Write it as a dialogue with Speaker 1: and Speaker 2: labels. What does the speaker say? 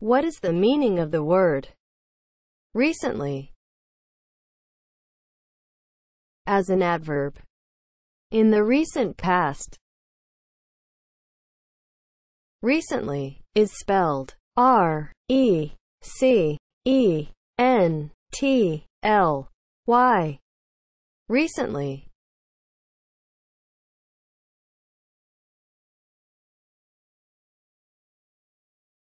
Speaker 1: What is the meaning of the word recently? As an adverb.
Speaker 2: In the recent past. Recently is spelled R E C E N T L Y. Recently